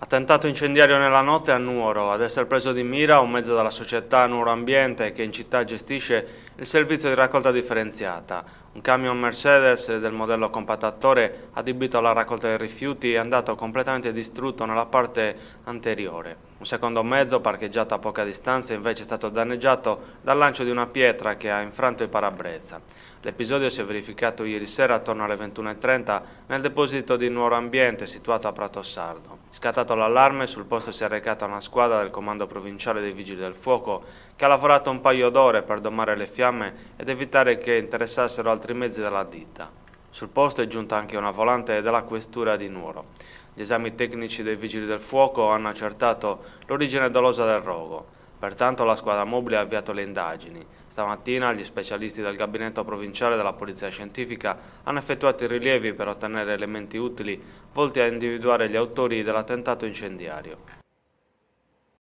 Attentato incendiario nella notte a Nuoro, ad essere preso di mira un mezzo dalla società Nuoro Ambiente che in città gestisce il servizio di raccolta differenziata. Un camion Mercedes del modello compattatore adibito alla raccolta dei rifiuti è andato completamente distrutto nella parte anteriore. Un secondo mezzo parcheggiato a poca distanza invece è stato danneggiato dal lancio di una pietra che ha infranto il parabrezza. L'episodio si è verificato ieri sera attorno alle 21.30 nel deposito di Nuoro Ambiente situato a Prato Sardo. Scattato l'allarme, sul posto si è recata una squadra del Comando Provinciale dei Vigili del Fuoco che ha lavorato un paio d'ore per domare le fiamme ed evitare che interessassero altri mezzi della ditta. Sul posto è giunta anche una volante della Questura di Nuoro. Gli esami tecnici dei Vigili del Fuoco hanno accertato l'origine dolosa del rogo. Pertanto la squadra mobile ha avviato le indagini. Stamattina gli specialisti del gabinetto provinciale della Polizia Scientifica hanno effettuato i rilievi per ottenere elementi utili volti a individuare gli autori dell'attentato incendiario.